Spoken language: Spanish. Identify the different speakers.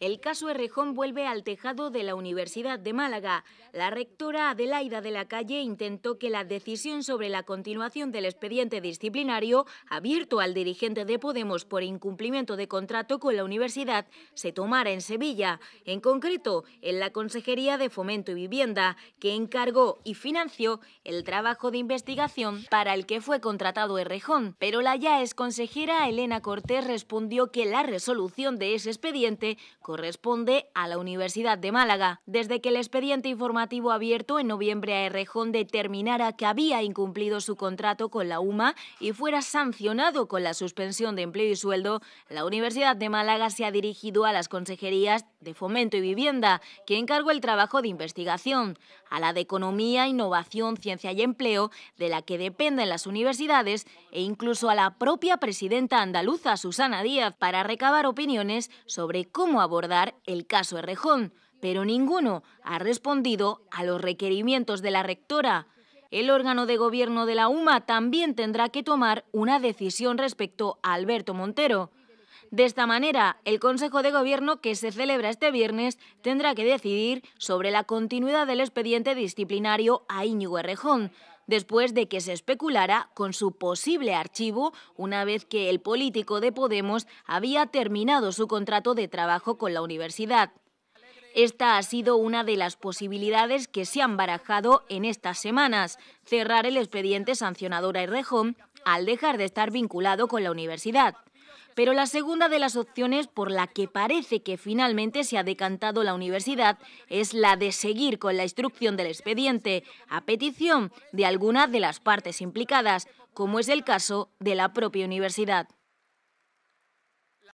Speaker 1: El caso Errejón vuelve al tejado de la Universidad de Málaga. La rectora Adelaida de la Calle intentó que la decisión sobre la continuación del expediente disciplinario abierto al dirigente de Podemos por incumplimiento de contrato con la universidad se tomara en Sevilla, en concreto en la Consejería de Fomento y Vivienda, que encargó y financió el trabajo de investigación para el que fue contratado Errejón. Pero la ya ex consejera Elena Cortés respondió que la resolución de ese expediente corresponde a la Universidad de Málaga, desde que el expediente informativo abierto en noviembre a Errejón determinara que había incumplido su contrato con la UMA y fuera sancionado con la suspensión de empleo y sueldo, la Universidad de Málaga se ha dirigido a las consejerías de Fomento y Vivienda, que encargó el trabajo de investigación, a la de Economía, Innovación, Ciencia y Empleo, de la que dependen las universidades, e incluso a la propia presidenta andaluza, Susana Díaz, para recabar opiniones sobre cómo abordar el caso Errejón, pero ninguno ha respondido a los requerimientos de la rectora. El órgano de gobierno de la UMA también tendrá que tomar una decisión respecto a Alberto Montero. De esta manera, el Consejo de Gobierno que se celebra este viernes tendrá que decidir sobre la continuidad del expediente disciplinario a Íñigo Errejón, después de que se especulara con su posible archivo una vez que el político de Podemos había terminado su contrato de trabajo con la universidad. Esta ha sido una de las posibilidades que se han barajado en estas semanas, cerrar el expediente sancionador a Errejón al dejar de estar vinculado con la universidad. Pero la segunda de las opciones por la que parece que finalmente se ha decantado la universidad es la de seguir con la instrucción del expediente a petición de alguna de las partes implicadas, como es el caso de la propia universidad.